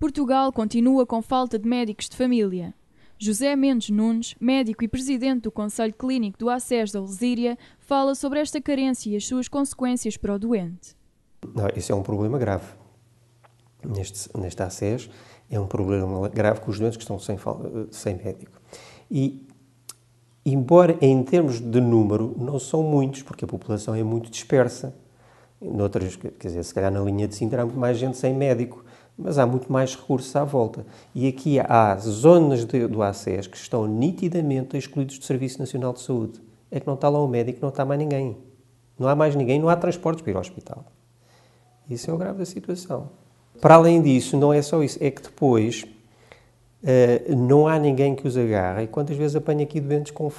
Portugal continua com falta de médicos de família. José Mendes Nunes, médico e presidente do Conselho Clínico do ACES da Lesíria, fala sobre esta carência e as suas consequências para o doente. Não, é um problema grave. Neste, neste ACES é um problema grave com os doentes que estão sem, sem médico. E, embora em termos de número não são muitos, porque a população é muito dispersa, noutras, quer dizer, se calhar na linha de Sintra há muito mais gente sem médico mas há muito mais recursos à volta. E aqui há zonas de, do ACES que estão nitidamente excluídos do Serviço Nacional de Saúde. É que não está lá o médico, não está mais ninguém. Não há mais ninguém, não há transportes para ir ao hospital. Isso é o grave da situação. Para além disso, não é só isso, é que depois uh, não há ninguém que os agarre. E quantas vezes apanho aqui doentes com,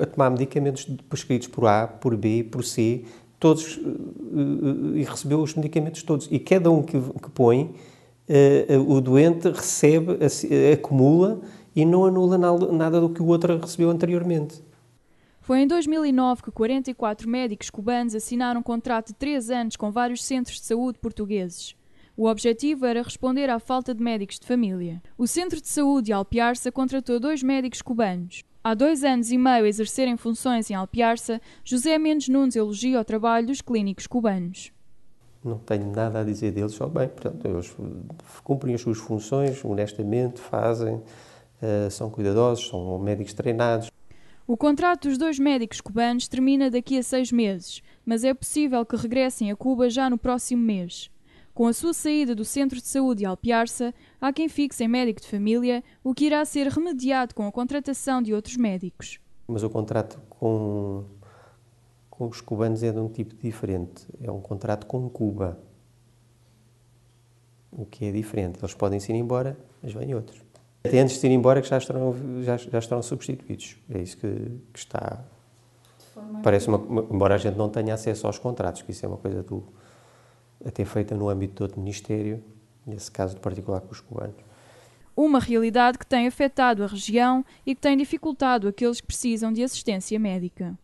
a tomar medicamentos prescritos por A, por B, por C, todos, uh, uh, e recebeu os medicamentos todos. E cada um que, que põe eh, eh, o doente recebe, eh, acumula e não anula nada do que o outro recebeu anteriormente. Foi em 2009 que 44 médicos cubanos assinaram um contrato de 3 anos com vários centros de saúde portugueses. O objetivo era responder à falta de médicos de família. O Centro de Saúde Alpiarça contratou dois médicos cubanos. Há dois anos e meio a exercerem funções em Alpiarça, José Mendes Nunes elogia o trabalho dos clínicos cubanos não tenho nada a dizer deles, só bem, portanto, eles cumprem as suas funções honestamente, fazem, eh, são cuidadosos, são médicos treinados. O contrato dos dois médicos cubanos termina daqui a seis meses, mas é possível que regressem a Cuba já no próximo mês. Com a sua saída do centro de saúde Alpiarça, há quem fixe em médico de família, o que irá ser remediado com a contratação de outros médicos. Mas o contrato com com os cubanos é de um tipo diferente. É um contrato com Cuba. O que é diferente. Eles podem se ir embora, mas vêm outros. Até antes de ir embora que já estarão, já, já estarão substituídos. É isso que, que está. Parece uma, embora a gente não tenha acesso aos contratos, que isso é uma coisa do, até feita no âmbito do outro ministério, nesse caso de particular com os cubanos. Uma realidade que tem afetado a região e que tem dificultado aqueles que precisam de assistência médica.